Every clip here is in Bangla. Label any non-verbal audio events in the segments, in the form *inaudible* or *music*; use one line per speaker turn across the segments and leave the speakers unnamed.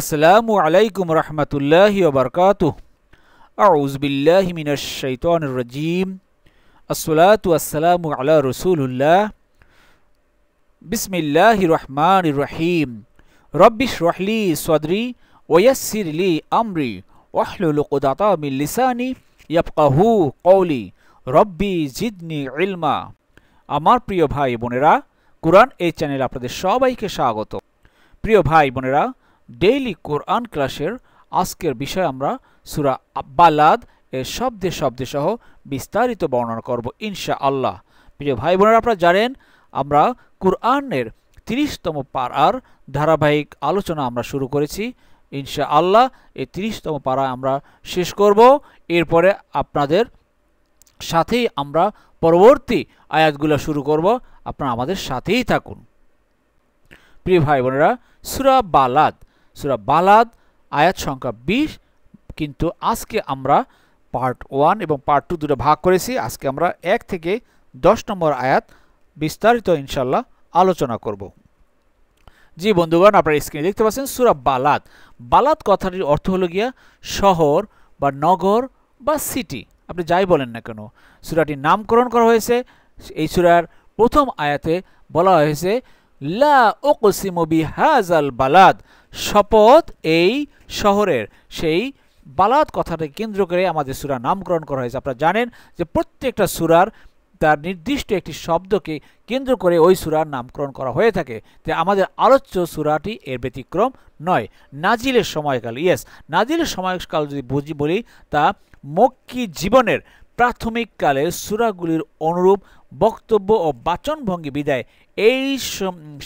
আসসালামু আলাইকুম রহমতুল্লাহি ওবরকাত আউজবিল্লাহ মিনাশাইতন রাজিম আসসালাতু আসসালামু আলা রসুল্লাহ বিসমিল্লাহ রহমান রহিম রব্বিশ রহলি সদরি ওয়াসিরলি আমরি ওহলুল কোদাতা মিল্লিসানি ইয়াবকাহু কৌলি রব্বি জিদনি ইলমা আমার প্রিয় ভাই বোনেরা কোরআন এই চ্যানেলে আপনাদের সবাইকে স্বাগত প্রিয় ভাই বোনেরা ডেইলি কোরআন ক্লাসের আজকের বিষয় আমরা সুরা বালাদ এর শব্দে শব্দে সহ বিস্তারিত বর্ণনা করব ইনশা আল্লাহ প্রিয় ভাই বোনেরা আপনারা জানেন আমরা কোরআনের তিরিশতম পাড়ার ধারাবাহিক আলোচনা আমরা শুরু করেছি ইনশা আল্লাহ এই তিরিশতম পাড়া আমরা শেষ করব এরপরে আপনাদের সাথেই আমরা পরবর্তী আয়াতগুলো শুরু করব আপনারা আমাদের সাথেই থাকুন প্রিয় ভাই বোনেরা সুরা বালাদ সুরা বালাদ আয়াত সংখ্যা বিশ কিন্তু আজকে আমরা পার্ট ওয়ান এবং পার্ট টু দুটো ভাগ করেছি আজকে আমরা এক থেকে দশ নম্বর আয়াত বিস্তারিত ইনশাল্লাহ আলোচনা করব জি বন্ধুগণ আপনারা স্ক্রিনে দেখতে পাচ্ছেন সুরা বালাদ বালাদ কথাটির অর্থ হলো গিয়া শহর বা নগর বা সিটি আপনি যাই বলেন না কেন সুরাটির নামকরণ করা হয়েছে এই সুরার প্রথম আয়াতে বলা হয়েছে লা ওকসিমবি হাজাল বালাদ শপথ এই শহরের সেই বালাদ কথাটাকে কেন্দ্র করে আমাদের সুরা নামকরণ করা হয়েছে আপনারা জানেন যে প্রত্যেকটা সুরার তার নির্দিষ্ট একটি শব্দকে কেন্দ্র করে ওই সুরার নামকরণ করা হয়ে থাকে যে আমাদের আলোচ্য সুরাটি এর ব্যতিক্রম নয় নাজিলের সময়কাল ইয়েস নাজিলের সময়কাল যদি বুঝি বলি তা মক্কি জীবনের কালের সুরাগুলির অনুরূপ বক্তব্য ও বাচনভঙ্গি বিদায় এই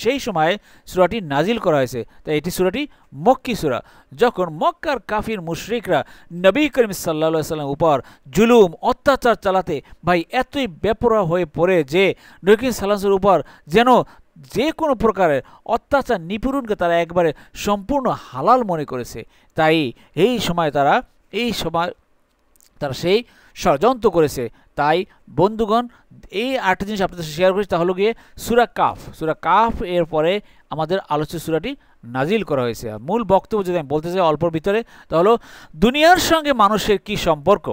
সেই সময়ে সুরাটি নাজিল করা হয়েছে তাই এটি সুরাটি মক্কি সুরা যখন মক্কার কাফির মুশরিকরা নবী করিম সাল্লা সাল্লাম উপর জুলুম অত্যাচার চালাতে ভাই এতই বেপরা হয়ে পড়ে যে নবী সাল্লামের উপর যেন যে কোনো প্রকারের অত্যাচার নিপুরণকে তারা একবারে সম্পূর্ণ হালাল মনে করেছে তাই এই সময় তারা এই সময় তারা সেই ষড়যন্ত্র করেছে তাই বন্ধুগণ এই আটটি জিনিস আপনাদের শেয়ার করেছি তা হলো গিয়ে সুরা কাফ সুরা কাফ এর পরে আমাদের আলোচ্য সুরাটি নাজিল করা হয়েছে মূল বক্তব্য যদি আমি বলতে চাই অল্পর ভিতরে তা হলো দুনিয়ার সঙ্গে মানুষের কি সম্পর্ক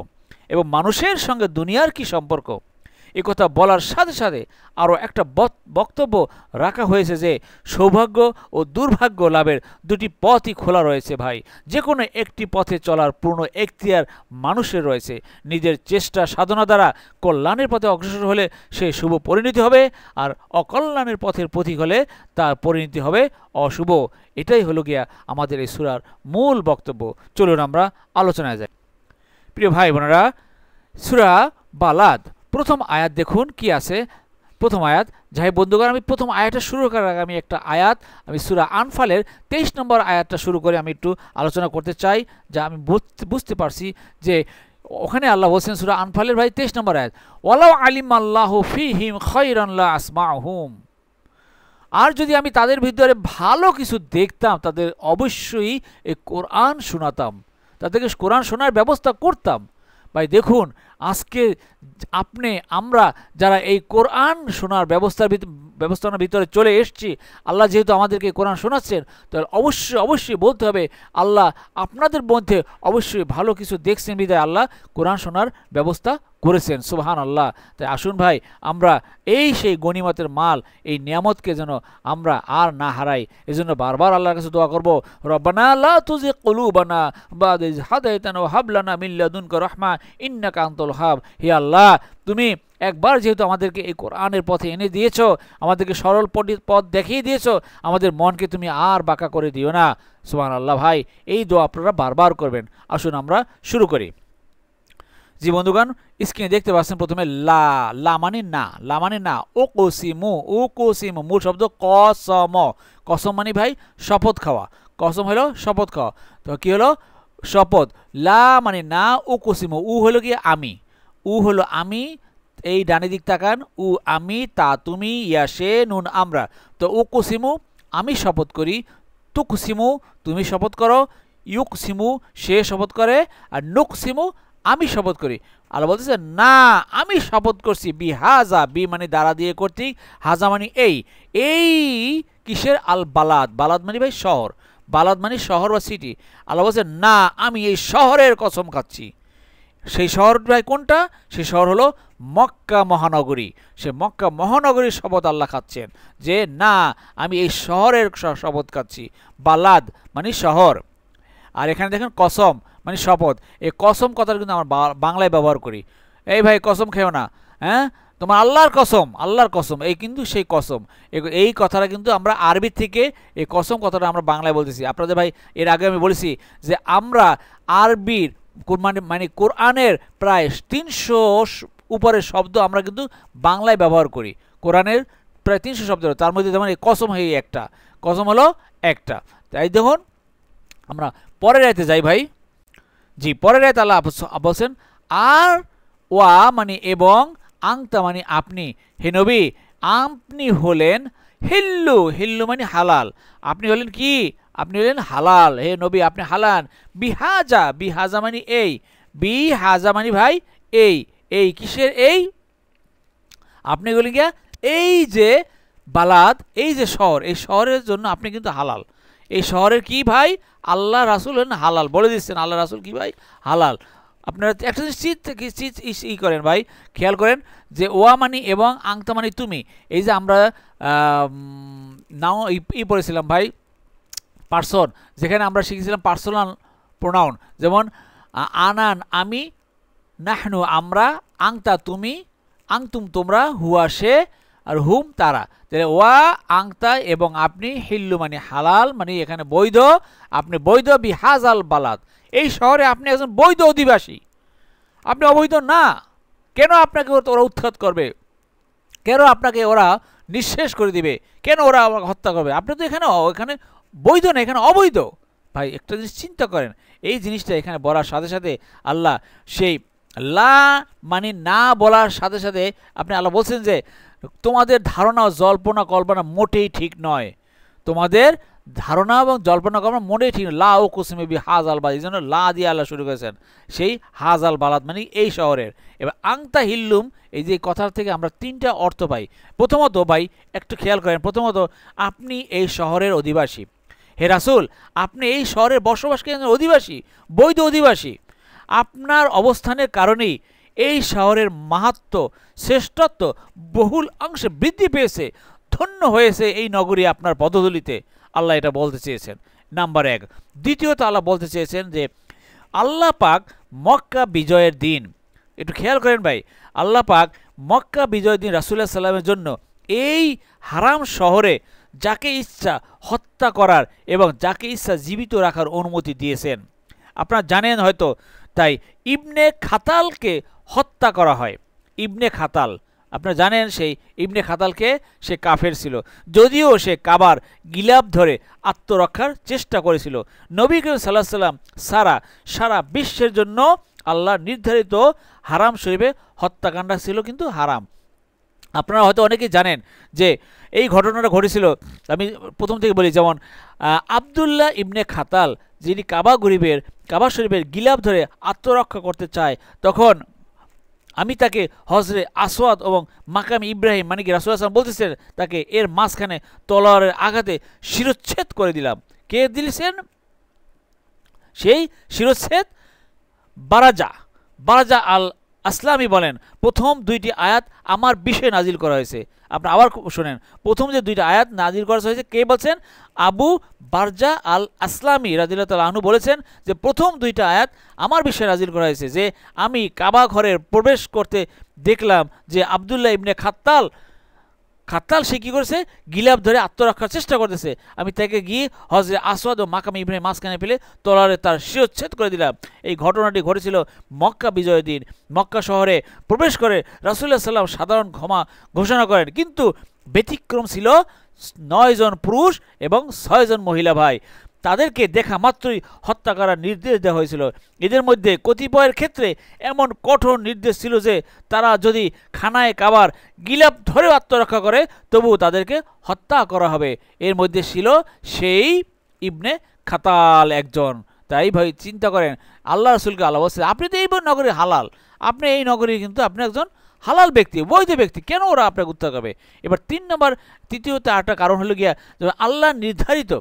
এবং মানুষের সঙ্গে দুনিয়ার কি সম্পর্ক কথা বলার সাথে সাথে আরও একটা বক্তব্য রাখা হয়েছে যে সৌভাগ্য ও দুর্ভাগ্য লাভের দুটি পথই খোলা রয়েছে ভাই যে কোনো একটি পথে চলার পূর্ণ এখতিয়ার মানুষের রয়েছে নিজের চেষ্টা সাধনা দ্বারা কল্যাণের পথে অগ্রসর হলে সে শুভ পরিণতি হবে আর অকল্যাণের পথের প্রতীক হলে তার পরিণতি হবে অশুভ এটাই হলো গিয়া আমাদের এই সুরার মূল বক্তব্য চলুন আমরা আলোচনায় যাই প্রিয় ভাই বোনেরা সুরা বালাদ প্রথম আয়াত দেখুন কি আছে প্রথম আয়াত যাই বন্ধুগণ আমি প্রথম আয়াতটা শুরু করার আগে আমি একটা আয়াত আমি সুরা আনফালের তেইশ নম্বর আয়াতটা শুরু করে আমি একটু আলোচনা করতে চাই যা আমি বুঝতে পারছি যে ওখানে আল্লাহ বলছেন সুরা আনফালের ভাই তেইশ নম্বর আয়াত ওয়ালাউ আলিম আল্লাহ ফি হিম খৈরান্লা আসমা হুম আর যদি আমি তাদের ভিতরে ভালো কিছু দেখতাম তাদের অবশ্যই এই কোরআন শোনাতাম তাদেরকে কোরআন শোনার ব্যবস্থা করতাম ভাই দেখুন আজকে আপনি আমরা যারা এই কোরআন শোনার ব্যবস্থার ব্যবস্থাপনার ভিতরে চলে এসছি আল্লাহ যেহেতু আমাদেরকে কোরআন শোনাচ্ছেন তাহলে অবশ্যই অবশ্যই বলতে হবে আল্লাহ আপনাদের মধ্যে অবশ্যই ভালো কিছু দেখছেন বিদায় আল্লাহ কোরআন শোনার ব্যবস্থা করেছেন সুবাহান আল্লাহ তাই আসুন ভাই আমরা এই সেই গণিমতের মাল এই নিয়ামতকে যেন আমরা আর না হারাই এজন্য বারবার আল্লাহর কাছে দোয়া করবো রব্বানা লা তুজি কলুবানা বা হাদাইতানা হাবলানা মিল্লাদুনকা রহমা ইন্নাকা কান্তল হাব হে আল্লাহ তুমি একবার যেহেতু আমাদেরকে এই কোরআনের পথে এনে দিয়েছ আমাদেরকে সরল পথ দেখিয়ে দিয়েছ আমাদের মনকে তুমি আর বাঁকা করে দিও না সুমান আল্লাহ ভাই এই দোয়া আপনারা বারবার করবেন আসুন আমরা শুরু করি জি বন্ধুগণ স্ক্রিনে দেখতে পাচ্ছেন প্রথমে লা লা মানে না লা মানে না ও কোসিমু ও কোসিমু মূল শব্দ কসম কসম মানে ভাই শপথ খাওয়া কসম হলো শপথ খাওয়া তো কী হলো শপথ লা মানে না ও কোসিমু উ হলো কি আমি উ হলো আমি এই ডানে দিক তাকান উ আমি তা তুমি ইয়াসে নুন আমরা তো উ কুসিমু আমি শপথ করি কুসিমু তুমি শপথ করো সিমু সে শপথ করে আর নুক সিমু আমি শপথ করি আলো বলতেছে না আমি শপথ করছি বি হাজা বি মানে দ্বারা দিয়ে কর্তৃক হাজা মানে এই এই কিসের আল বালাদ বালাদ মানে ভাই শহর বালাদ মানে শহর বা সিটি আল্লাহ বলছে না আমি এই শহরের কসম খাচ্ছি সেই শহরটাই কোনটা সেই শহর হলো মক্কা মহানগরী সে মক্কা মহানগরীর শপথ আল্লাহ খাচ্ছেন যে না আমি এই শহরের শপথ খাচ্ছি বালাদ মানে শহর আর এখানে দেখেন কসম মানে শপথ এই কসম কথাটা কিন্তু আমরা বাংলায় ব্যবহার করি এই ভাই কসম খেও না হ্যাঁ তোমার আল্লাহর কসম আল্লাহর কসম এই কিন্তু সেই কসম এই কথাটা কিন্তু আমরা আরবি থেকে এই কসম কথাটা আমরা বাংলায় বলতেছি আপনাদের ভাই এর আগে আমি বলেছি যে আমরা আরবির মানে মানে কোরআনের প্রায় তিনশো উপরের শব্দ আমরা কিন্তু বাংলায় ব্যবহার করি কোরআনের প্রায় তিনশো শব্দ তার মধ্যে যেমন এই কসম হয়ে একটা কসম হলো একটা তাই দেখুন আমরা পরের রায়তে যাই ভাই জি পরের রায়তে আল্লাহ বলছেন আর ওয়া মানে এবং আংতা মানে আপনি হেনবি আপনি হলেন হিল্লু হিল্লু মানে হালাল আপনি হলেন কি আপনি হলেন হালাল হে নবী আপনি হালান বিহাজা বিহাজা মানে এই বিহাজা মানে ভাই এই এই কিসের এই আপনি বলেন গিয়া এই যে বালাদ এই যে শহর এই শহরের জন্য আপনি কিন্তু হালাল এই শহরের কি ভাই আল্লাহ রাসুল হালাল বলে দিচ্ছেন আল্লাহ রাসুল কি ভাই হালাল আপনারা একটা জিনিস চিজ থেকে ই করেন ভাই খেয়াল করেন যে ওয়া মানে এবং আংতা মানে তুমি এই যে আমরা নাও ই পড়েছিলাম ভাই পার্সন যেখানে আমরা শিখেছিলাম পার্সোনাল প্রোনাউন যেমন আনান আমি নাহনু আমরা আংতা তুমি আংতুম তোমরা হুয়া সে আর হুম তারা তাহলে ওয়া আংতা এবং আপনি হিল্লু মানে হালাল মানে এখানে বৈধ আপনি বৈধ বি হাজাল বালাত এই শহরে আপনি একজন বৈধ অধিবাসী আপনি অবৈধ না কেন আপনাকে ওরা উৎখাত করবে কেন আপনাকে ওরা নিঃশেষ করে দিবে কেন ওরা আমাকে হত্যা করবে আপনি তো এখানে এখানে বৈধ না এখানে অবৈধ ভাই একটা জিনিস চিন্তা করেন এই জিনিসটা এখানে বলার সাথে সাথে আল্লাহ সেই লা মানে না বলার সাথে সাথে আপনি আল্লাহ বলছেন যে তোমাদের ধারণা জল্পনা কল্পনা মোটেই ঠিক নয় তোমাদের ধারণা এবং জল্পনা কর্ম মনে ঠিক লা ও কুসিমে বি হাজাল বাদ এই জন্য লা দিয়ে আল্লাহ শুরু করেছেন সেই হাজাল বালাদ মানে এই শহরের এবার আংতা হিল্লুম এই যে কথার থেকে আমরা তিনটা অর্থ পাই প্রথমত ভাই একটু খেয়াল করেন প্রথমত আপনি এই শহরের অধিবাসী হে রাসুল আপনি এই শহরের বসবাসকারী অধিবাসী বৈধ অধিবাসী আপনার অবস্থানের কারণেই এই শহরের মাহাত্ম শ্রেষ্ঠত্ব বহুল অংশে বৃদ্ধি পেয়েছে ধন্য হয়েছে এই নগরী আপনার পদধুলিতে আল্লাহ এটা বলতে চেয়েছেন নাম্বার এক দ্বিতীয়ত আল্লাহ বলতে চেয়েছেন যে আল্লাহ পাক মক্কা বিজয়ের দিন একটু খেয়াল করেন ভাই আল্লাহ পাক মক্কা বিজয়ের দিন রাসুল্লাহ সাল্লামের জন্য এই হারাম শহরে যাকে ইচ্ছা হত্যা করার এবং যাকে ইচ্ছা জীবিত রাখার অনুমতি দিয়েছেন আপনারা জানেন হয়তো তাই ইবনে খাতালকে হত্যা করা হয় ইবনে খাতাল আপনারা জানেন সেই ইবনে খাতালকে সে কাফের ছিল যদিও সে কাবার গিলাপ ধরে আত্মরক্ষার চেষ্টা করেছিল নবী করিম সাল্লাহ সাল্লাম সারা সারা বিশ্বের জন্য আল্লাহ নির্ধারিত হারাম শরীফে হত্যাকাণ্ডা ছিল কিন্তু হারাম আপনারা হয়তো অনেকেই জানেন যে এই ঘটনাটা ঘটেছিল আমি প্রথম থেকে বলি যেমন আবদুল্লাহ ইবনে খাতাল যিনি কাবা গরিবের কাবা শরীফের গিলাপ ধরে আত্মরক্ষা করতে চায় তখন আমি তাকে হজরে আসওয়াদ এবং মাকাম ইব্রাহিম মানে কি রাসুল আসলাম বলতেছেন তাকে এর মাঝখানে তলোয়ারের আঘাতে শিরোচ্ছেদ করে দিলাম কে দিলেছেন সেই শিরোচ্ছেদ বারাজা বারাজা আল আসলামী বলেন প্রথম দুইটি আয়াত আমার বিষয়ে নাজিল করা হয়েছে আপনি আবার শোনেন প্রথম যে দুইটা আয়াত নাজিল করা হয়েছে কে বলছেন আবু বারজা আল আসলামী রাজিল্লা তাল আহনু বলেছেন যে প্রথম দুইটা আয়াত আমার বিষয়ে নাজিল করা হয়েছে যে আমি কাবা ঘরের প্রবেশ করতে দেখলাম যে আবদুল্লাহ ইবনে খাত্তাল খাতাল সে কী করেছে গিলাপ ধরে আত্মরক্ষার চেষ্টা করতেছে আমি তাকে গিয়ে হজরে আসওয়াদ ও মাকামি ইব্রাহিম মাঝখানে ফেলে তলারে তার শিরচ্ছেদ করে দিলাম এই ঘটনাটি ঘটেছিল মক্কা বিজয় দিন মক্কা শহরে প্রবেশ করে রাসুল্লাহ সাল্লাম সাধারণ ক্ষমা ঘোষণা করেন কিন্তু ব্যতিক্রম ছিল নয়জন পুরুষ এবং ছয়জন মহিলা ভাই তাদেরকে দেখা মাত্রই হত্যা করার নির্দেশ দেওয়া হয়েছিল এদের মধ্যে কতিপয়ের ক্ষেত্রে এমন কঠোর নির্দেশ ছিল যে তারা যদি খানায় কাবার গিলাপ ধরে আত্মরক্ষা করে তবু তাদেরকে হত্যা করা হবে এর মধ্যে ছিল সেই ইবনে খাতাল একজন তাই ভাই চিন্তা করেন আল্লাহ রসুলকে আল্লাহ বলছে আপনি তো এই নগরী হালাল আপনি এই নগরী কিন্তু আপনি একজন হালাল ব্যক্তি বৈধ ব্যক্তি কেন ওরা আপনাকে উত্তর করবে এবার তিন নম্বর তৃতীয়তে একটা কারণ হলো গিয়া আল্লাহ নির্ধারিত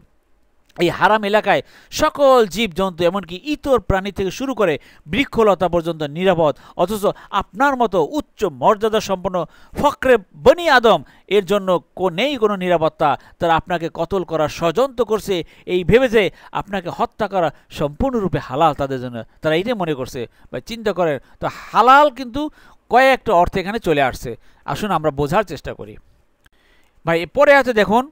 এই হারাম এলাকায় সকল জীবজন্তু এমনকি ইতর প্রাণী থেকে শুরু করে বৃক্ষলতা পর্যন্ত নিরাপদ অথচ আপনার মতো উচ্চ মর্যাদা সম্পন্ন ফকরে বনি আদম এর জন্য নেই কোনো নিরাপত্তা তারা আপনাকে কতল করার ষড়যন্ত্র করছে এই ভেবে যে আপনাকে হত্যা করা সম্পূর্ণরূপে হালাল তাদের জন্য তারা এটাই মনে করছে বা চিন্তা করেন তো হালাল কিন্তু কয়েকটা অর্থে এখানে চলে আসছে আসুন আমরা বোঝার চেষ্টা করি ভাই পরে আছে দেখুন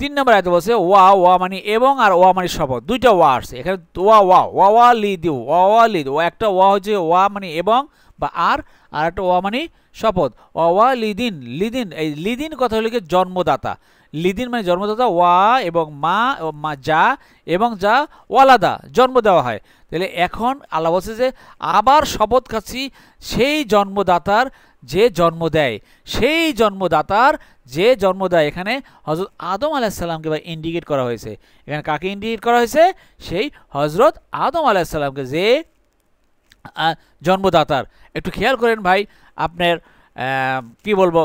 তিন নম্বর আয়তে বলছে ওয়া ওয়া মানে এবং আর ওয়া মানে শপথ দুইটা ওয়া আসছে এখানে ওয়া ওয়া ওয়া ওয়া লি দি ওয়া ওয়া লি ও একটা ওয়া হচ্ছে ওয়া মানে এবং বা আর আর একটা ওয়া মানে শপথ ওয়া ওয়া লিদিন লিদিন এই লিদিন কথা হলো কি জন্মদাতা লিদিন মানে জন্মদাতা ওয়া এবং মা মা যা এবং যা ওয়ালাদা জন্ম দেওয়া হয় তাহলে এখন আল্লাহ বলছে যে আবার শপথ খাচ্ছি সেই জন্মদাতার যে জন্ম দেয় সেই জন্মদাতার যে জন্ম দেয় এখানে হজরত আদম আলাহিসাল্লামকে বা ইন্ডিকেট করা হয়েছে এখানে কাকে ইন্ডিকেট করা হয়েছে সেই হজরত আদম আলাহিসাল্লামকে যে জন্মদাতার একটু খেয়াল করেন ভাই আপনার কি বলবো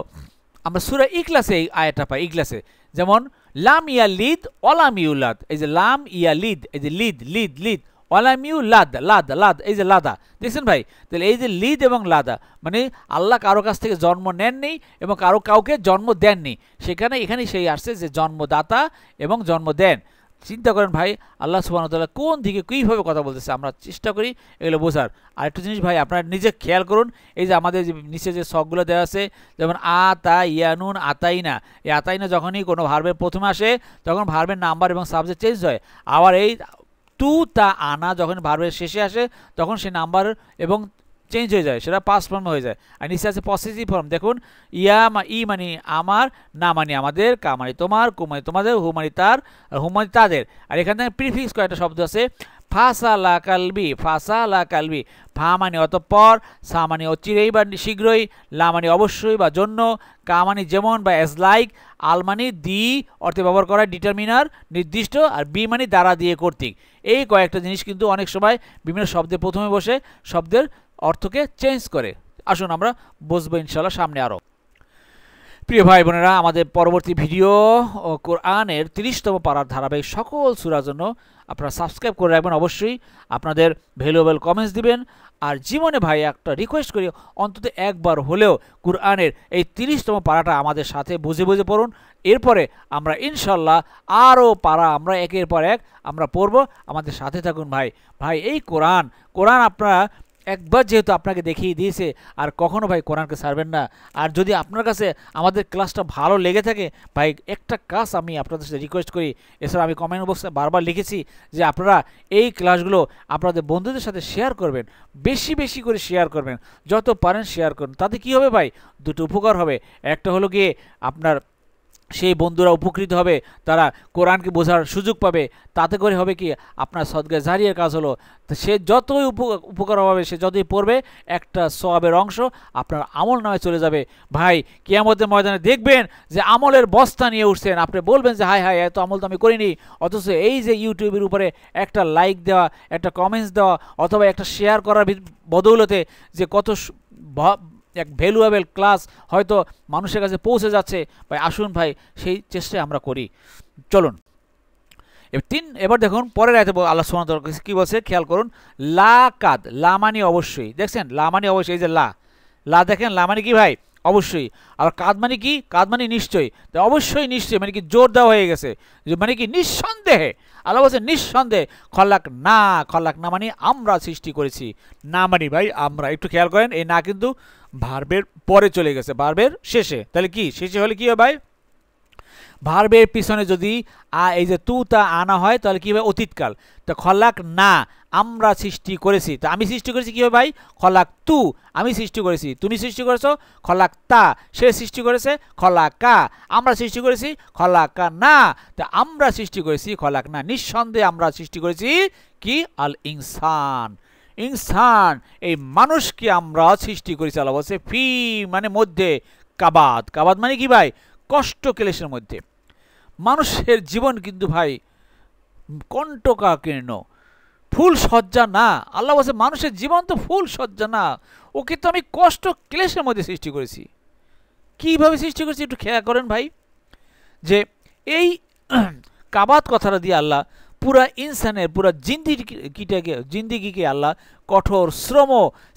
আমরা সুরা ইকলাসে এই আয়টা পাই ইকলাসে যেমন লাম ইয়া লিদ অলাম ইউলাদ এই যে লাম ইয়া লিদ এই যে লিদ লিদ লিদ মিউ লাদ লাদ লাদ এই যে লাদা দেখছেন ভাই তাহলে এই যে লিদ এবং লাদা মানে আল্লাহ কারো কাছ থেকে জন্ম নেননি এবং কারো কাউকে জন্ম দেননি সেখানে এখানে সেই আসছে যে জন্মদাতা এবং জন্ম দেন চিন্তা করেন ভাই আল্লাহ সুবাহতাল্লাহ কোন দিকে কীভাবে কথা বলতেছে আমরা চেষ্টা করি এগুলো বোঝার আর একটা জিনিস ভাই আপনারা নিজে খেয়াল করুন এই যে আমাদের যে নিচে যে শখগুলো দেওয়া আছে যেমন আ তা ইয়ানুন আতাইনা এই আতাইনা যখনই কোনো ভার্বের প্রথমে আসে তখন ভার্বের নাম্বার এবং সাবজেক্ট চেঞ্জ হয় আবার এই টু তা আনা যখন ভার্বের শেষে আসে তখন সে নাম্বার এবং চেঞ্জ হয়ে যায় সেটা পাস ফর্ম হয়ে যায় আর নিচে আছে পসেসিভ ফর্ম দেখুন ইয়া ই মানে আমার না মানে আমাদের কা মানে তোমার কু মানে তোমাদের হু মানে তার হু মানে তাদের আর থেকে প্রিফিক্স কয়েকটা শব্দ আছে ফাঁসা লা কালবি ফাসা লা কালবি ফা মানে অতঃপর সা মানে অচিরেই বা শীঘ্রই লা মানে অবশ্যই বা জন্য কা মানে যেমন বা অ্যাজ লাইক আল মানে দি অর্থে ব্যবহার করা ডিটারমিনার নির্দিষ্ট আর বি মানে দ্বারা দিয়ে কর্তৃক এই কয়েকটা জিনিস কিন্তু অনেক সময় বিভিন্ন শব্দে প্রথমে বসে শব্দের অর্থকে চেঞ্জ করে আসুন আমরা বসবো ইনশাল্লাহ সামনে আরও প্রিয় ভাই বোনেরা আমাদের পরবর্তী ভিডিও ও কোরআনের তিরিশতম পাড়ার ধারাবাহিক সকল সুরার জন্য আপনারা সাবস্ক্রাইব করে রাখবেন অবশ্যই আপনাদের ভ্যালুয়েবল কমেন্টস দিবেন আর জীবনে ভাই একটা রিকোয়েস্ট করি অন্তত একবার হলেও কোরআনের এই তিরিশতম পাড়াটা আমাদের সাথে বুঝে বুঝে পড়ুন এরপরে আমরা ইনশাল্লাহ আরও পারা আমরা একের পর এক আমরা পড়ব আমাদের সাথে থাকুন ভাই ভাই এই কোরআন কোরআন আপনারা একবার যেহেতু আপনাকে দেখিয়ে দিয়েছে আর কখনও ভাই কোরআনকে ছাড়বেন না আর যদি আপনার কাছে আমাদের ক্লাসটা ভালো লেগে থাকে ভাই একটা কাজ আমি আপনাদের সাথে রিকোয়েস্ট করি এছাড়া আমি কমেন্ট বক্সে বারবার লিখেছি যে আপনারা এই ক্লাসগুলো আপনাদের বন্ধুদের সাথে শেয়ার করবেন বেশি বেশি করে শেয়ার করবেন যত পারেন শেয়ার করুন তাতে কি হবে ভাই দুটো উপকার হবে একটা হলো গিয়ে আপনার সেই বন্ধুরা উপকৃত হবে তারা কোরআনকে বোঝার সুযোগ পাবে তাতে করে হবে কি আপনার সদগায় জারিয়ার কাজ হলো তো সে যতই উপকার হবে সে যতই পড়বে একটা সবাবের অংশ আপনার আমল নামে চলে যাবে ভাই কেয়ামতের ময়দানে দেখবেন যে আমলের বস্তা নিয়ে উঠছেন আপনি বলবেন যে হায় হায় এত আমল তো আমি করিনি অথচ এই যে ইউটিউবের উপরে একটা লাইক দেওয়া একটা কমেন্টস দেওয়া অথবা একটা শেয়ার করার বদৌলতে যে কত এক ভ্যালুয়েবল ক্লাস হয়তো মানুষের কাছে পৌঁছে যাচ্ছে ভাই আসুন ভাই সেই চেষ্টাই আমরা করি চলুন তিন এবার দেখুন পরের আয়তে আল্লাহ সোহান কী বলছে খেয়াল করুন লা কাদ লামানি অবশ্যই দেখছেন লামানি অবশ্যই যে লা লা দেখেন লামানি কি ভাই অবশ্যই আর কাদ মানে কি কাদ মানে নিশ্চয়ই তো অবশ্যই নিশ্চয়ই মানে কি জোর দেওয়া হয়ে গেছে মানে কি নিঃসন্দেহে আল্লাহ বলছে নিঃসন্দেহে খল্লাক না খল্লাক না মানে আমরা সৃষ্টি করেছি না মানি ভাই আমরা একটু খেয়াল করেন এই না কিন্তু ভার্বের পরে চলে গেছে ভার্বের শেষে তাহলে কি শেষে হলে কি হবে ভাই ভার্বের পিছনে যদি আ এই যে তু তা আনা হয় তাহলে কি হবে অতীতকাল তা খলাক না আমরা সৃষ্টি করেছি তা আমি সৃষ্টি করেছি কী হবে ভাই খলাক তু আমি সৃষ্টি করেছি তুমি সৃষ্টি করেছো খলাক তা সে সৃষ্টি করেছে খলাকা আমরা সৃষ্টি করেছি খলাকা না তা আমরা সৃষ্টি করেছি খলাক না নিঃসন্দেহে আমরা সৃষ্টি করেছি কি আল ইনসান ইনসান এই মানুষকে আমরা সৃষ্টি করেছি আল্লাহ বলছে ফি মানে মধ্যে কাবাদ কাবাদ মানে কি ভাই কষ্ট ক্লেশের মধ্যে মানুষের জীবন কিন্তু ভাই কণ্টকাকীর্ণ ফুল সজ্জা না আল্লাহ বলছে মানুষের জীবন তো ফুল সজ্জা না ওকে তো আমি কষ্ট ক্লেশের মধ্যে সৃষ্টি করেছি কীভাবে সৃষ্টি করেছি একটু খেয়া করেন ভাই যে এই *clears throat* কাবাত কথাটা দিয়ে আল্লাহ পুরা ইনসানের পুরা জিন্দিগিটাকে জিন্দিগিকে আল্লাহ কঠোর শ্রম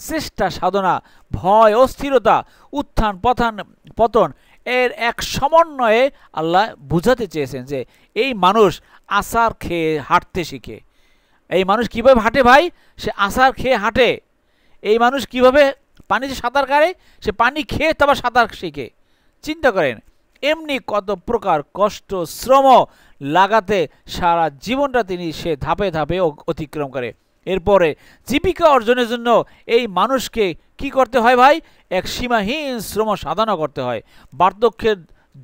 চেষ্টা সাধনা ভয় অস্থিরতা উত্থান পথান পতন এর এক সমন্বয়ে আল্লাহ বুঝাতে চেয়েছেন যে এই মানুষ আসার খেয়ে হাঁটতে শিখে এই মানুষ কিভাবে হাঁটে ভাই সে আসার খেয়ে হাঁটে এই মানুষ কিভাবে পানিতে সাঁতার কাটে সে পানি খেয়ে তারপর সাঁতার শিখে চিন্তা করেন এমনি কত প্রকার কষ্ট শ্রম লাগাতে সারা জীবনটা তিনি সে ধাপে ধাপে অতিক্রম করে এরপরে জীবিকা অর্জনের জন্য এই মানুষকে কি করতে হয় ভাই এক সীমাহীন শ্রম সাধনা করতে হয় বার্ধক্যের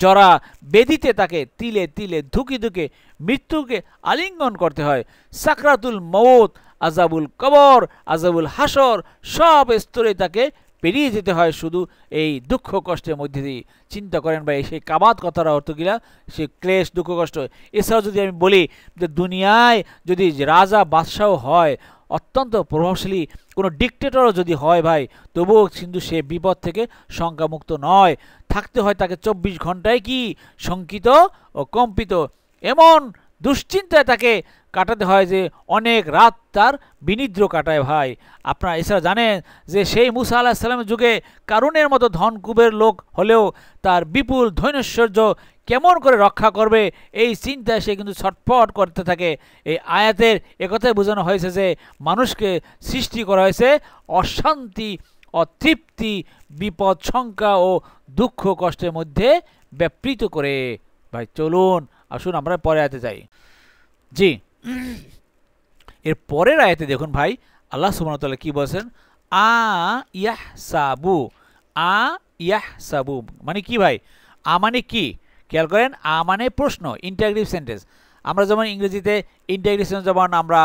জরা বেদিতে তাকে তিলে তিলে ধুকি ধুকে মৃত্যুকে আলিঙ্গন করতে হয় সাকরাতুল মৌত আজাবুল কবর আজাবুল হাসর সব স্তরে তাকে পেরিয়ে যেতে হয় শুধু এই দুঃখ কষ্টের মধ্যে দিয়ে চিন্তা করেন ভাই সেই কাবাত কথাটা অর্থ কিনা সে ক্লেশ দুঃখ কষ্ট এছাড়াও যদি আমি বলি যে দুনিয়ায় যদি রাজা বাদশাহ হয় অত্যন্ত প্রভাবশালী কোনো ডিকটেটরও যদি হয় ভাই তবুও কিন্তু সে বিপদ থেকে শঙ্কামুক্ত নয় থাকতে হয় তাকে চব্বিশ ঘন্টায় কি শঙ্কিত ও কম্পিত এমন দুশ্চিন্তায় তাকে কাটাতে হয় যে অনেক রাত তার বিনিদ্র কাটায় ভাই আপনারা এছাড়া জানেন যে সেই মুসা আল্লাহ সাল্লামের যুগে কারুনের মতো কুবের লোক হলেও তার বিপুল ধৈনশ্বর্য কেমন করে রক্ষা করবে এই চিন্তায় সে কিন্তু ছটফট করতে থাকে এই আয়াতের একথায় বোঝানো হয়েছে যে মানুষকে সৃষ্টি করা হয়েছে অশান্তি অতৃপ্তি বিপদ শঙ্কা ও দুঃখ কষ্টের মধ্যে ব্যাপৃত করে ভাই চলুন আসুন আমরা পরে আয়তে যাই জি এর পরের আয়াতে দেখুন ভাই আল্লাহ সুবাহতাল্লাহ কী বলছেন আ ইয়াহ সাবু আ ইয়াহ সাবু মানে কি ভাই আ মানে কি খেয়াল করেন আ মানে প্রশ্ন ইন্টাগ্রেটিভ সেন্টেন্স আমরা যেমন ইংরেজিতে সেন্টেন্স যেমন আমরা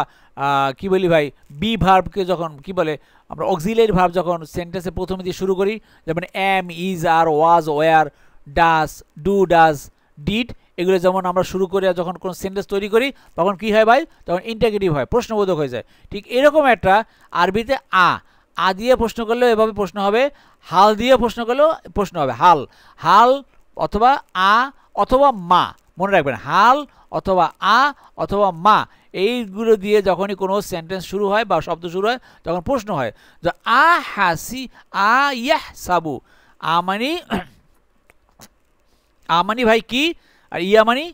কি বলি ভাই বি ভার্ভকে যখন কি বলে আমরা অক্সিলের ভার্ভ যখন সেন্টেন্সে প্রথমে দিয়ে শুরু করি যেমন am is are was were does do does did এগুলো যেমন আমরা শুরু করে যখন কোনো সেন্টেন্স তৈরি করি তখন কি হয় ভাই তখন ইন্টাগ্রেটিভ হয় প্রশ্নবোধক হয়ে যায় ঠিক এরকম একটা আরবিতে আ আ দিয়ে প্রশ্ন করলেও এভাবে প্রশ্ন হবে হাল দিয়ে প্রশ্ন করলেও প্রশ্ন হবে হাল হাল অথবা আ অথবা মা মনে রাখবেন হাল অথবা আ অথবা মা এইগুলো দিয়ে যখনই কোনো সেন্টেন্স শুরু হয় বা শব্দ শুরু হয় তখন প্রশ্ন হয় যে আ হাসি আ ইয়াহ সাবু আ আমানি ভাই কি আর ইয়া মানি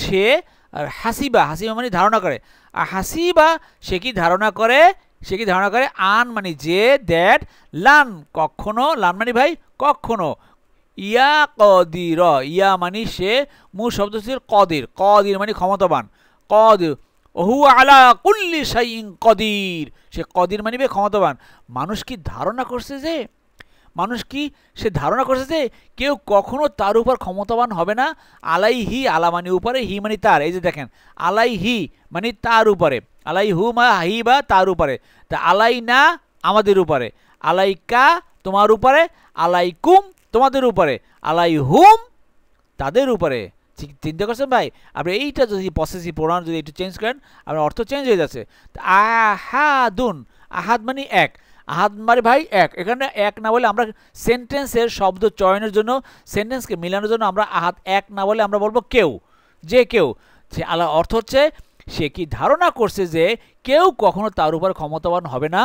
সে আর হাসিবা হাসিবা মানে ধারণা করে আর হাসিবা সে কি ধারণা করে সে কি ধারণা করে আন মানে যে দ্যাট লান কখনো লান মানে ভাই কখনো ইয়া কদির ইয়া মানে সে মূল শব্দ কদির কদির মানে ক্ষমতাবান কদির ওহু আলা কুল্লি সাইং কদির সে কদির ভাই ক্ষমতাবান মানুষ কি ধারণা করছে যে মানুষ কি সে ধারণা করছে যে কেউ কখনো তার উপর ক্ষমতাবান হবে না আলাই হি আলা মানে উপরে হি মানে তার এই যে দেখেন আলাই হি মানে তার উপরে আলাই হু মা হি বা তার উপরে তা আলাই না আমাদের উপরে আলাই কা তোমার উপরে আলাই কুম তোমাদের উপরে আলাই হুম তাদের উপরে চিন্তা করছেন ভাই আপনি এইটা যদি প্রসেসি প্রোনাউন যদি একটু চেঞ্জ করেন আপনার অর্থ চেঞ্জ হয়ে যাচ্ছে আহাদুন আহাদ মানে এক হাত মারি মানে ভাই এক এখানে এক না বলে আমরা সেন্টেন্সের শব্দ চয়নের জন্য সেন্টেন্সকে মিলানোর জন্য আমরা আহাত এক না বলে আমরা বলবো কেউ যে কেউ সে আলা অর্থ হচ্ছে সে কি ধারণা করছে যে কেউ কখনো তার উপর ক্ষমতাবান হবে না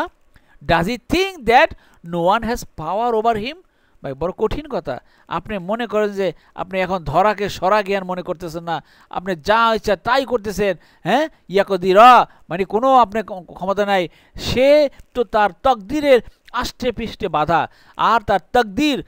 does he think that no one has power over him ভাই বড় কঠিন কথা আপনি মনে করেন যে আপনি এখন ধরাকে সরা জ্ঞান মনে করতেছেন না আপনি যা ইচ্ছা তাই করতেছেন হ্যাঁ ইয়াকদি র মানে কোনো আপনার ক্ষমতা নাই সে তো তার তকদিরের আষ্টে পৃষ্ঠে বাধা আর তার তকদির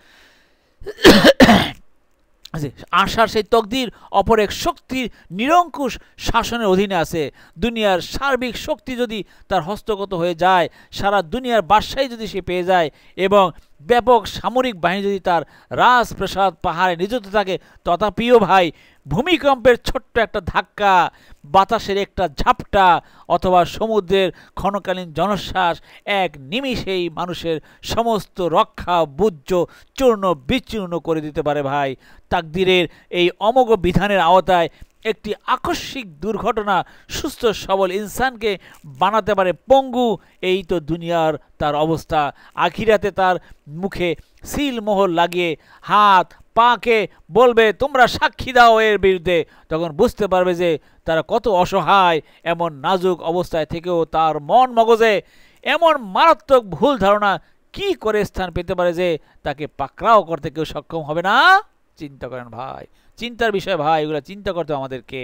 আশার সেই তকদির অপর এক শক্তির নিরঙ্কুশ শাসনের অধীনে আছে দুনিয়ার সার্বিক শক্তি যদি তার হস্তগত হয়ে যায় সারা দুনিয়ার বাদশাহী যদি সে পেয়ে যায় এবং ব্যাপক সামরিক বাহিনী যদি তার রাজপ্রসাদ পাহাড়ে নিযুক্ত থাকে তথাপিও ভাই ভূমিকম্পের ছোট্ট একটা ধাক্কা বাতাসের একটা ঝাপটা অথবা সমুদ্রের ক্ষণকালীন জনশ্বাস এক নিমিষেই মানুষের সমস্ত রক্ষা বুজ্জ চূর্ণ বিচূর্ণ করে দিতে পারে ভাই তাকদিরের এই অমোঘ বিধানের আওতায় একটি আকস্মিক দুর্ঘটনা সুস্থ সবল ইনসানকে বানাতে পারে পঙ্গু এই তো দুনিয়ার তার অবস্থা আখিরাতে তার মুখে সিল মোহর লাগিয়ে হাত পাকে বলবে তোমরা সাক্ষী দাও এর বিরুদ্ধে তখন বুঝতে পারবে যে তারা কত অসহায় এমন নাজুক অবস্থায় থেকেও তার মন মগজে এমন মারাত্মক ভুল ধারণা কি করে স্থান পেতে পারে যে তাকে পাকড়াও করতে কেউ সক্ষম হবে না চিন্তা করেন ভাই চিন্তার বিষয় ভাই এগুলো চিন্তা করতে আমাদেরকে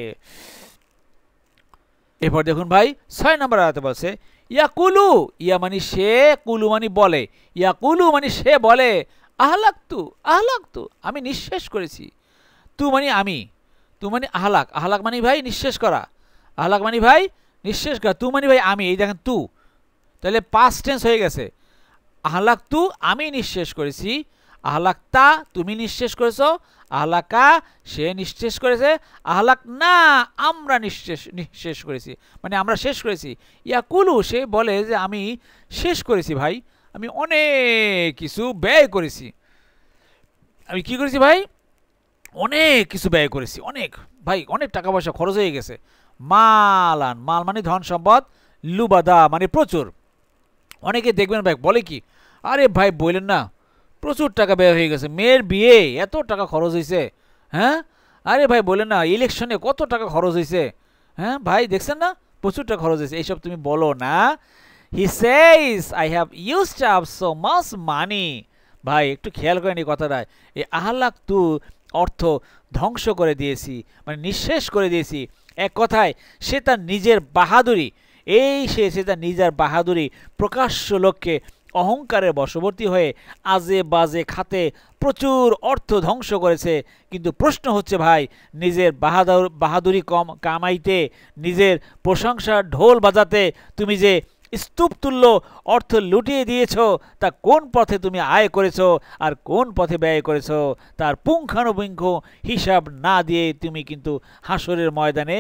এরপর দেখুন ভাই ছয় নম্বর আয়াতে বলছে ইয়া কুলু ইয়া মানে সে কুলু মানে বলে ইয়া কুলু মানে সে বলে আহলাক্তু আহলাক্তু আমি নিঃশেষ করেছি তু মানে আমি তু মানে আহলাক আহলাক মানে ভাই নিঃশেষ করা আহলাক মানে ভাই নিঃশেষ করা তু মানে ভাই আমি এই দেখেন তু তাহলে পাস্ট টেন্স হয়ে গেছে আহলাক তু আমি নিঃশেষ করেছি আহলাক তা তুমি নিঃশেষ করেছো আহলাকা সে নিঃশেষ করেছে আহলাক না আমরা নিঃশেষ নিঃশেষ করেছি মানে আমরা শেষ করেছি ইয়াকুলু সে বলে যে আমি শেষ করেছি ভাই আমি অনেক কিছু ব্যয় করেছি আমি কি করেছি ভাই অনেক কিছু ব্যয় করেছি অনেক ভাই অনেক টাকা পয়সা খরচ হয়ে গেছে মালান মাল মানে ধন সম্পদ লুবাদা মানে প্রচুর অনেকে দেখবেন ভাই বলে কি আরে ভাই বললেন না প্রচুর টাকা ব্যয় হয়ে গেছে মেয়ের বিয়ে এত টাকা খরচ হয়েছে হ্যাঁ আরে ভাই বলে না ইলেকশনে কত টাকা খরচ হয়েছে হ্যাঁ ভাই দেখছেন না প্রচুর টাকা খরচ হয়েছে এইসব তুমি বলো না he says I have use up so much money ভাই একটু খেয়াল করে নি কথাটা এই আহ্লাক তু অর্থ ধ্বংস করে দিয়েছি মানে নিঃশেষ করে দিয়েছি এক কথায় সে তার নিজের বাহাদুরি এই সে সে তার নিজের বাহাদুরি প্রকাশ্য লক্ষ্যে অহংকারে বশবর্তী হয়ে আজে বাজে খাতে প্রচুর অর্থ ধ্বংস করেছে কিন্তু প্রশ্ন হচ্ছে ভাই নিজের বাহাদুর বাহাদুরি কম কামাইতে নিজের প্রশংসার ঢোল বাজাতে তুমি যে স্তূপতুল্য অর্থ লুটিয়ে দিয়েছ তা কোন পথে তুমি আয় করেছো আর কোন পথে ব্যয় করেছো তার পুঙ্খানুপুঙ্খ হিসাব না দিয়ে তুমি কিন্তু হাসরের ময়দানে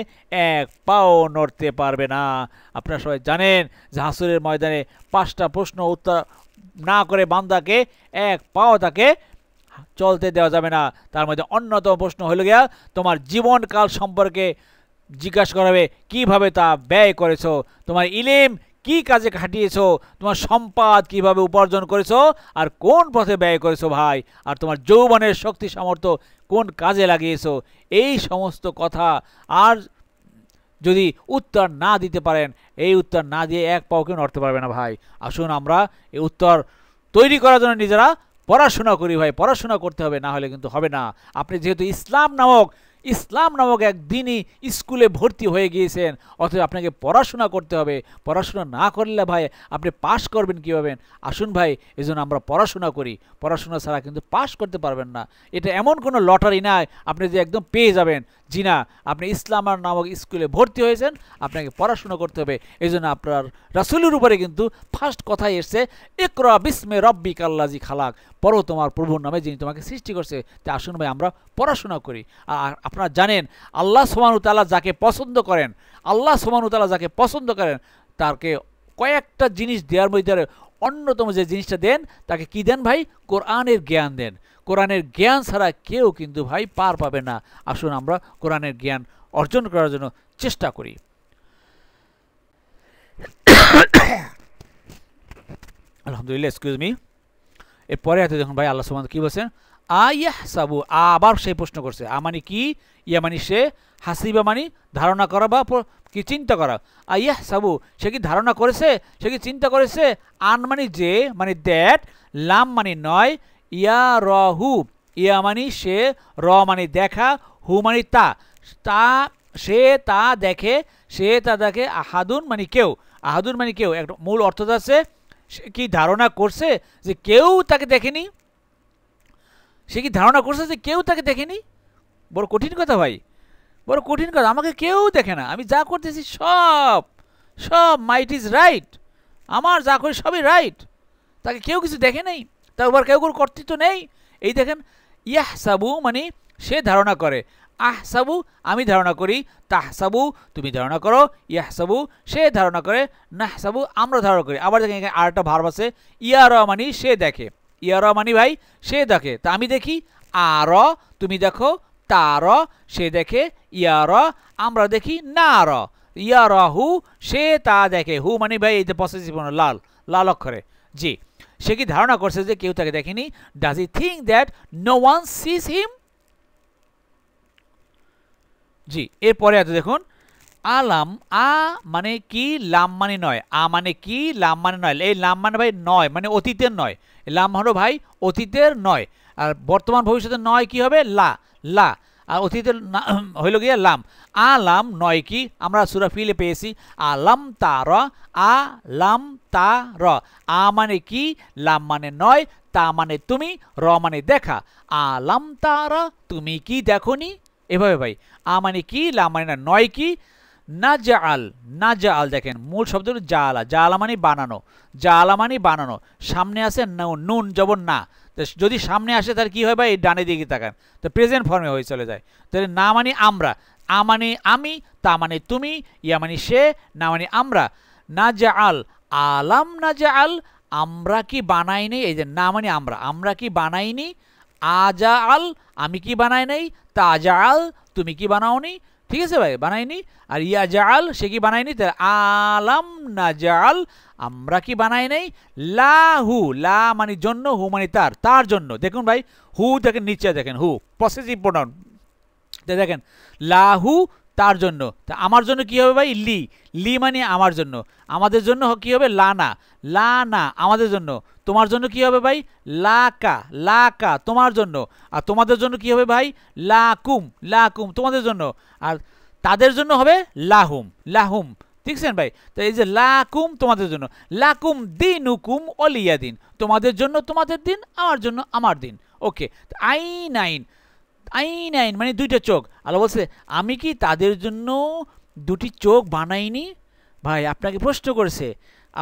এক পাও নড়তে পারবে না আপনারা সবাই জানেন যে হাসরের ময়দানে পাঁচটা প্রশ্ন উত্তর না করে বান্দাকে এক পাও তাকে চলতে দেওয়া যাবে না তার মধ্যে অন্যতম প্রশ্ন হলো গিয়া তোমার জীবনকাল সম্পর্কে জিজ্ঞাসা করাবে কিভাবে তা ব্যয় করেছো তোমার ইলেম কি কাজে খাটিয়েছ তোমার সম্পদ কিভাবে উপার্জন করেছো আর কোন পথে ব্যয় করেছো ভাই আর তোমার যৌবনের শক্তি সামর্থ্য কোন কাজে লাগিয়েছো এই সমস্ত কথা আর যদি উত্তর না দিতে পারেন এই উত্তর না দিয়ে এক পাও কেউ নড়তে পারবে না ভাই আসুন আমরা এই উত্তর তৈরি করার জন্য নিজেরা পড়াশোনা করি ভাই পড়াশোনা করতে হবে না হলে কিন্তু হবে না আপনি যেহেতু ইসলাম নামক ইসলাম নামক এক দিনই স্কুলে ভর্তি হয়ে গিয়েছেন অথচ আপনাকে পড়াশোনা করতে হবে পড়াশোনা না করলে ভাই আপনি পাশ করবেন কীভাবে আসুন ভাই এই আমরা পড়াশোনা করি পড়াশোনা ছাড়া কিন্তু পাশ করতে পারবেন না এটা এমন কোনো লটারি নয় আপনি যে একদম পেয়ে যাবেন জি না আপনি ইসলামার নামক স্কুলে ভর্তি হয়েছেন আপনাকে পড়াশুনো করতে হবে এই জন্য আপনার রাসুলের উপরে কিন্তু ফার্স্ট কথাই এসছে একরা বিস্মে রব্বি কাল্লাজি খালাক পড়ো তোমার প্রভুর নামে যিনি তোমাকে সৃষ্টি করছে তা আসুন ভাই আমরা পড়াশোনা করি আর আপনারা জানেন আল্লাহ সোমানুতালা যাকে পছন্দ করেন আল্লাহ সোমানুতালা যাকে পছন্দ করেন তাকে কয়েকটা জিনিস দেওয়ার মধ্যে অন্যতম যে জিনিসটা দেন তাকে কি দেন ভাই কোরআনের জ্ঞান দেন কোরআনের জ্ঞান ছাড়া কেউ কিন্তু ভাই পার পাবে না আসুন আমরা কোরআনের জ্ঞান অর্জন করার জন্য চেষ্টা করি *coughs* আলহামদুলিল্লাহ এক্সকিউজ মি এরপরে হয়তো দেখুন ভাই আল্লাহ সুমান কী বলছেন আয়াহ সাবু আবার সে প্রশ্ন করছে আ মানে কি ইয়া মানি সে হাসিবা মানি ধারণা করা বা কি চিন্তা করা আয়াহ সাবু সে কি ধারণা করেছে সে কি চিন্তা করেছে আন মানি যে মানে দ্যাট লাম মানি নয় ইয়া রহু ইয়া মানি সে র মানে দেখা হু মানে তা তা সে তা দেখে সে তা দেখে আহাদুন মানে কেউ আহাদুন মানে কেউ একটা মূল অর্থ আছে সে কি ধারণা করছে যে কেউ তাকে দেখেনি সে কি ধারণা করছে যে কেউ তাকে দেখেনি বড় কঠিন কথা ভাই বড় কঠিন কথা আমাকে কেউ দেখে না আমি যা করতেছি সব সব মাইট ইজ রাইট আমার যা করি সবই রাইট তাকে কেউ কিছু দেখে নেই তার উপর কেউ কোনো কর্তৃত্ব নেই এই দেখেন ইয়াহ সাবু মানে সে ধারণা করে আহসাবু আমি ধারণা করি তাহসাবু তুমি ধারণা করো ইয়াহসাবু সে ধারণা করে নাহসাবু আমরা ধারণা করি আবার দেখেন এখানে আরেকটা ভার্ব আছে ইয়ারা মানে সে দেখে ইয়ার মানি ভাই সে দেখে তা আমি দেখি আর তুমি দেখো তার সে দেখে ইয়ার আমরা দেখি না র ইয়ার হু সে তা দেখে হু মানি ভাই এই যে পসেসিভ লাল লাল অক্ষরে জি সে কি ধারণা করছে যে কেউ তাকে দেখেনি does he think that no one sees him জি এরপরে আছে দেখুন আলাম আ মানে কি লাম মানে নয় আ মানে কি লাম মানে নয় এই লাম মানে ভাই নয় মানে অতীতের নয় লাম হলো ভাই অতীতের নয় আর বর্তমান ভবিষ্যতে নয় কি হবে লা লা আর অতীতের *clears throat* হইল গিয়ে লাম আলাম নয় কি আমরা সুরা ফিলে পেয়েছি আলাম তা র আলাম তা র আ মানে কি লাম মানে নয় তা মানে তুমি র মানে দেখা আলাম তা র তুমি কি দেখো নি এভাবে ভাই আ মানে কি লাম মানে নয় কি না জাল না জাল দেখেন মূল শব্দ হলো জালা আলা মানে বানানো আলা মানে বানানো সামনে আসে নুন যেমন না যদি সামনে আসে তার কি হয় বা এই ডানে দিকে তাকান তো প্রেজেন্ট ফর্মে হয়ে চলে যায় তাহলে না মানে আমরা আ মানে আমি তা মানে তুমি ইয়া মানে সে না মানে আমরা না আল আলাম না আল আমরা কি বানাইনি এই যে না মানে আমরা আমরা কি বানাইনি আজা আল আমি কি বানাই নাই তাজা আল তুমি কি বানাওনি ঠিক আছে ভাই বানাইনি আর ইয়া জাল সে কি বানায়নি তার আলাম না জাল আমরা কি বানাই নাই লাহু লা মানে জন্য হু মানে তার তার জন্য দেখুন ভাই হু দেখেন নিচে দেখেন হু পসেসিভ প্রোনাউন দেখেন লাহু তার জন্য তা আমার জন্য কি হবে ভাই লি লি মানে আমার জন্য আমাদের জন্য কি হবে লানা লানা আমাদের জন্য তোমার জন্য কি হবে ভাই লাকা লাকা তোমার জন্য আর তোমাদের জন্য কি হবে ভাই লাকুম লাকুম তোমাদের জন্য আর তাদের জন্য হবে লাহুম লাহুম দেখছেন ভাই তো এই যে লাকুম তোমাদের জন্য লাকুম দিন হুকুম অলিয়া দিন তোমাদের জন্য তোমাদের দিন আমার জন্য আমার দিন ওকে আইন আইন আইন আইন মানে দুইটা চোখ আল্লাহ বলছে আমি কি তাদের জন্য দুটি চোখ বানাইনি ভাই আপনাকে প্রশ্ন করেছে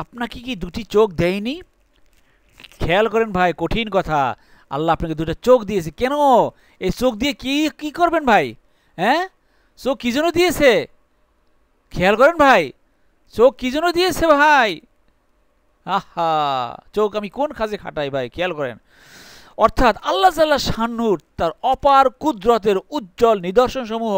আপনাকে কি দুটি চোখ দেয়নি খেয়াল করেন ভাই কঠিন কথা আল্লাহ আপনাকে দুটো চোখ দিয়েছে কেন এই চোখ দিয়ে কি কি করবেন ভাই হ্যাঁ চোখ কী জন্য দিয়েছে খেয়াল করেন ভাই চোখ কী জন্য দিয়েছে ভাই আহা চোখ আমি কোন কাজে খাটাই ভাই খেয়াল করেন অর্থাৎ আল্লাহ সাল্লাহ শাহনুর তার অপার কুদরতের উজ্জ্বল নিদর্শনসমূহ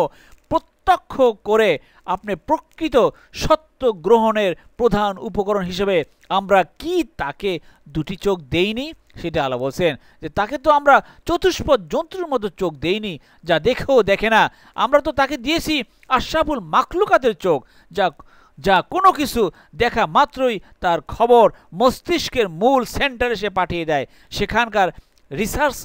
প্রত্যক্ষ করে আপনি প্রকৃত সত্য গ্রহণের প্রধান উপকরণ হিসেবে আমরা কি তাকে দুটি চোখ দেইনি সেটা আলো বলছেন যে তাকে তো আমরা চতুষ্পদ জন্তুর মতো চোখ দেইনি যা দেখেও দেখে না আমরা তো তাকে দিয়েছি আশাফুল মাকলুকাতের চোখ যা যা কোনো কিছু দেখা মাত্রই তার খবর মস্তিষ্কের মূল সেন্টারে সে পাঠিয়ে দেয় সেখানকার রিসার্চ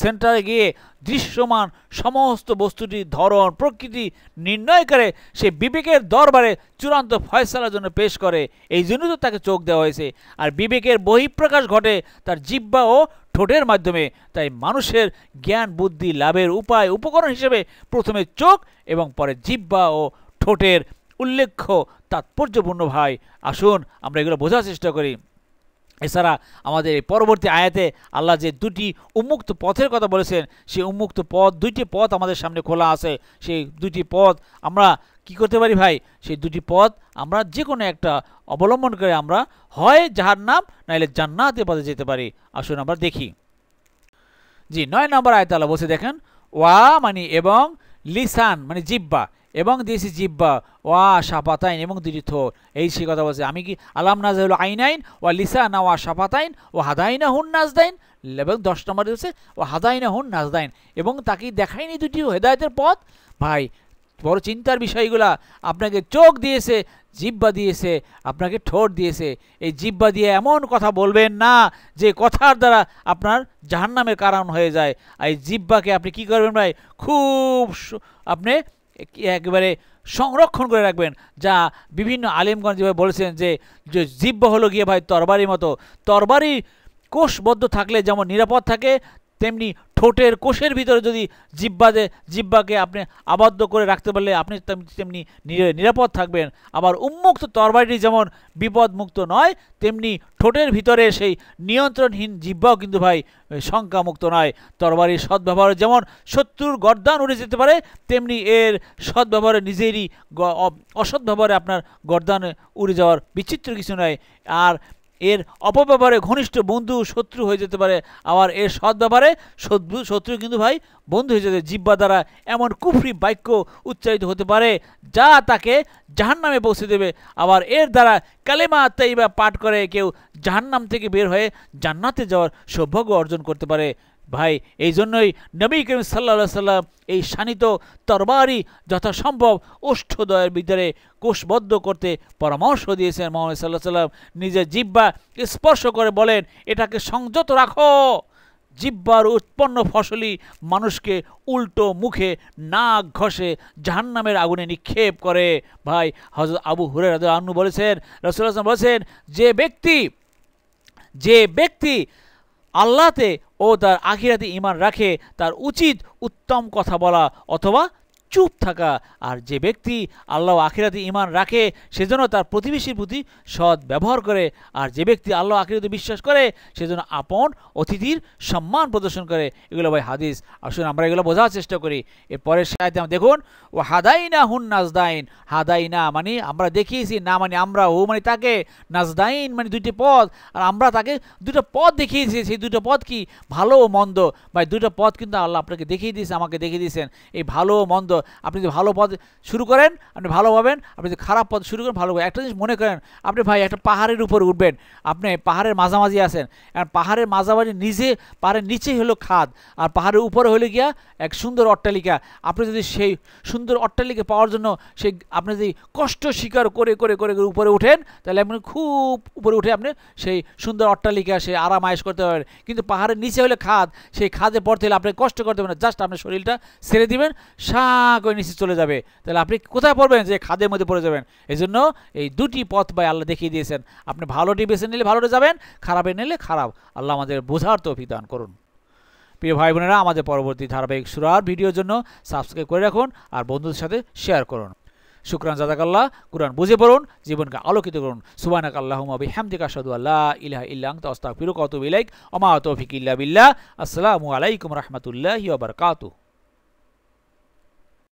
সেন্টারে গিয়ে দৃশ্যমান সমস্ত বস্তুটির ধরন প্রকৃতি নির্ণয় করে সে বিবেকের দরবারে চূড়ান্ত ফয়সলার জন্য পেশ করে এই জন্য তো তাকে চোখ দেওয়া হয়েছে আর বিবেকের বহিঃপ্রকাশ ঘটে তার জিব্বা ও ঠোঁটের মাধ্যমে তাই মানুষের জ্ঞান বুদ্ধি লাভের উপায় উপকরণ হিসেবে প্রথমে চোখ এবং পরে জিব্বা ও ঠোঁটের উল্লেখ্য তাৎপর্যপূর্ণ ভাই আসুন আমরা এগুলো বোঝার চেষ্টা করি এছাড়া আমাদের পরবর্তী আয়াতে আল্লাহ যে দুটি উন্মুক্ত পথের কথা বলেছেন সেই উন্মুক্ত পথ দুইটি পথ আমাদের সামনে খোলা আছে সেই দুটি পথ আমরা কি করতে পারি ভাই সেই দুটি পথ আমরা যে কোনো একটা অবলম্বন করে আমরা হয় যাহার নাম নাইলে জান্নাতে পথে যেতে পারি আসুন আমরা দেখি জি নয় নম্বর আয়তাল্লা বসে দেখেন ওয়া মানে এবং লিসান মানে জিব্বা এবং দিয়েছি জিব্বা ওয়া সাপাতাইন এবং দুটি থোর এই সে কথা বলছে আমি কি আলাম আইন আইনাইন ও লিসা না ওয়া সাপাতাইন ও হাদাইনা হুন নাজদাইন এবং দশ নম্বরে দিয়েছে ও হাদাইনা হুন নাজদাইন এবং তাকে দেখায়নি দুটি হেদায়তের পথ ভাই বড় চিন্তার বিষয়গুলা আপনাকে চোখ দিয়েছে জিব্বা দিয়েছে আপনাকে ঠোঁট দিয়েছে এই জিব্বা দিয়ে এমন কথা বলবেন না যে কথার দ্বারা আপনার জাহান্নামের কারণ হয়ে যায় আর এই জিব্বাকে আপনি কি করবেন ভাই খুব আপনি একেবারে সংরক্ষণ করে রাখবেন যা বিভিন্ন আলিমগঞ্জ যেভাবে বলেছেন যে জিব্য হলো গিয়ে ভাই তরবারি মতো তরবারি কোষবদ্ধ থাকলে যেমন নিরাপদ থাকে তেমনি ঠোঁটের কোষের ভিতরে যদি জিব্বাদে জিব্বাকে আপনি আবদ্ধ করে রাখতে পারলে আপনি তেমনি নিরাপদ থাকবেন আবার উন্মুক্ত তরবারিটি যেমন বিপদমুক্ত নয় তেমনি ঠোঁটের ভিতরে সেই নিয়ন্ত্রণহীন জিব্বাও কিন্তু ভাই শঙ্কামুক্ত নয় তরবারির সদ্ব্যবহার যেমন শত্রুর গর্দান উড়ে যেতে পারে তেমনি এর সদ্ব্যবহারে নিজেরই অসৎ ব্যবহারে আপনার গর্দানে উড়ে যাওয়ার বিচিত্র কিছু নয় আর এর অপব্যবহারে ঘনিষ্ঠ বন্ধু শত্রু হয়ে যেতে পারে আবার এর সৎ ব্যাপারে শত্রু শত্রু কিন্তু ভাই বন্ধু হয়ে যেতে জিব্বা দ্বারা এমন কুফরি বাক্য উচ্চারিত হতে পারে যা তাকে জাহান নামে পৌঁছে দেবে আবার এর দ্বারা কালেমা তাইবা পাঠ করে কেউ জাহান্নাম থেকে বের হয়ে জান্নাতে যাওয়ার সৌভাগ্য অর্জন করতে পারে ভাই এই জন্যই নবী করিম সাল্লা সাল্লাম এই শানিত তরবারই যথাসম্ভব ওষ্ঠদয়ের ভিতরে কোষবদ্ধ করতে পরামর্শ দিয়েছেন মোহাম্মদ সাল্লাহ সাল্লাম নিজের জিব্বা স্পর্শ করে বলেন এটাকে সংযত রাখো জিব্বার উৎপন্ন ফসলই মানুষকে উল্টো মুখে নাক ঘষে জাহান্নামের আগুনে নিক্ষেপ করে ভাই হজরত আবু হুরে রাজু বলেছেন রসুল বলেছেন যে ব্যক্তি যে ব্যক্তি আল্লাহতে ও তার আখিরাতে ইমান রাখে তার উচিত উত্তম কথা বলা অথবা চুপ থাকা আর যে ব্যক্তি আল্লাহ আখিরাতে ইমান রাখে সেজন্য তার প্রতিবেশীর প্রতি সৎ ব্যবহার করে আর যে ব্যক্তি আল্লাহ আখিরাতে বিশ্বাস করে সেজন্য আপন অতিথির সম্মান প্রদর্শন করে এগুলো ভাই হাদিস আসুন আমরা এগুলো বোঝার চেষ্টা করি এরপরের সাহায্যে দেখুন ও হাদাইনা হুন নাজদাইন হাদাইনা মানে আমরা দেখিয়েছি না মানে আমরা ও মানে তাকে নাজদাইন মানে দুইটি পদ আর আমরা তাকে দুটো পদ দেখিয়েছি সেই দুটো পদ কি ভালো ও মন্দ ভাই দুটো পদ কিন্তু আল্লাহ আপনাকে দেখিয়ে দিয়েছে আমাকে দেখিয়ে দিয়েছেন এই ভালো ও মন্দ আপনি যদি ভালো পথ শুরু করেন আপনি ভালো পাবেন আপনি যদি খারাপ পথ শুরু করেন ভালো পাবেন একটা জিনিস মনে করেন আপনি ভাই একটা পাহাড়ের উপর উঠবেন আপনি পাহাড়ের মাঝামাঝি আসেন আর পাহাড়ের মাঝামাঝি নিজে পাহাড়ের নিচেই হলো খাদ আর পাহাড়ের উপরে হলে গিয়া এক সুন্দর অট্টালিকা আপনি যদি সেই সুন্দর অট্টালিকা পাওয়ার জন্য সেই আপনি যদি কষ্ট স্বীকার করে করে করে উপরে উঠেন তাহলে আপনি খুব উপরে উঠে আপনি সেই সুন্দর অট্টালিকা সে আরাম আয়েস করতে পারবেন কিন্তু পাহাড়ের নিচে হলে খাদ সেই খাদে পড়তে হলে আপনি কষ্ট করতে পারবেন জাস্ট আপনার শরীরটা ছেড়ে দিবেন সা করে নিচে চলে যাবে তাহলে আপনি কোথায় পড়বেন যে খাদের মধ্যে পড়ে যাবেন এই জন্য এই দুটি পথ ভাই আল্লাহ দেখিয়ে দিয়েছেন আপনি ভালোটি বেছে নিলে ভালোটি যাবেন খারাপে নিলে খারাপ আল্লাহ আমাদের বোঝার তো দান করুন প্রিয় ভাই বোনেরা আমাদের পরবর্তী ধারাবাহিক সুরার ভিডিওর জন্য সাবস্ক্রাইব করে রাখুন আর বন্ধুদের সাথে শেয়ার করুন শুক্রান জাদাকাল্লাহ কুরআন বুঝে পড়ুন জীবনকে আলোকিত করুন সুবানাক আল্লাহমা বিহামদিকা সাদু আল্লাহ ইলাহ ইল্লাং তস্তাক ফিরুক অতুবিলাইক অমা ইল্লা বিল্লাহ আসসালামু আলাইকুম রহমতুল্লাহ বারকাতু